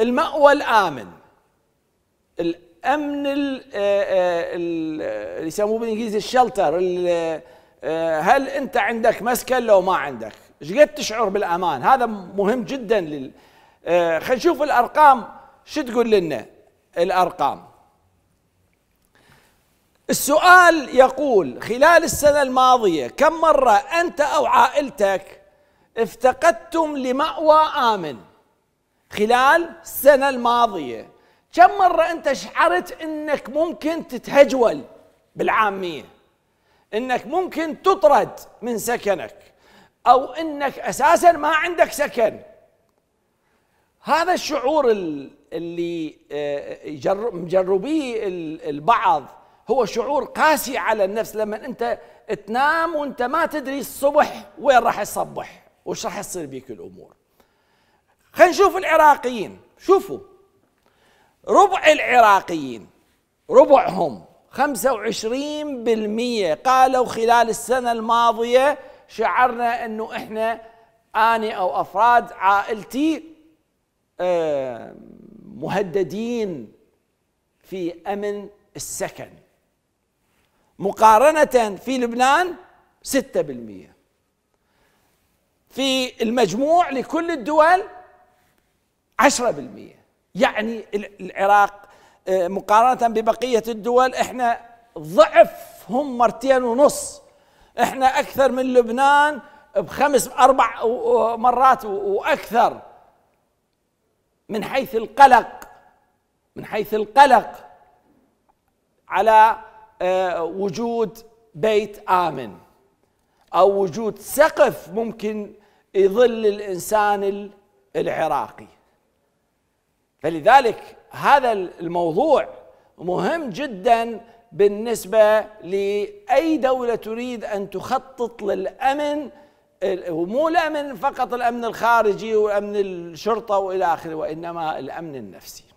المأوى الآمن الأمن اللي آه، آه، آه، يسموه بالإنجليزي الشلتر هل أنت عندك مسكن لو ما عندك ايش قد تشعر بالأمان هذا مهم جدا لل خلينا نشوف الأرقام شو تقول لنا الأرقام السؤال يقول خلال السنة الماضية كم مرة أنت أو عائلتك افتقدتم لمأوى آمن خلال السنة الماضية كم مرة أنت شعرت أنك ممكن تتهجول بالعامية أنك ممكن تطرد من سكنك أو أنك أساسا ما عندك سكن هذا الشعور اللي آه، مجربيه البعض هو شعور قاسي على النفس لما انت تنام وانت ما تدري الصبح وين راح تصبح وش راح تصير بيك الامور خلينا نشوف العراقيين شوفوا ربع العراقيين ربعهم 25% قالوا خلال السنة الماضية شعرنا انه احنا انا او افراد عائلتي مهددين في امن السكن مقارنة في لبنان 6% في المجموع لكل الدول 10% يعني العراق آه، مقارنة ببقية الدول احنا ضعف هم مرتين ونص احنا اكثر من لبنان بخمس اربع مرات واكثر من حيث القلق من حيث القلق على آه، وجود بيت امن او وجود سقف ممكن يظل الانسان العراقي فلذلك هذا الموضوع مهم جدا بالنسبه لاي دوله تريد ان تخطط للامن ومو الامن فقط الامن الخارجي وامن الشرطه والى اخره وانما الامن النفسي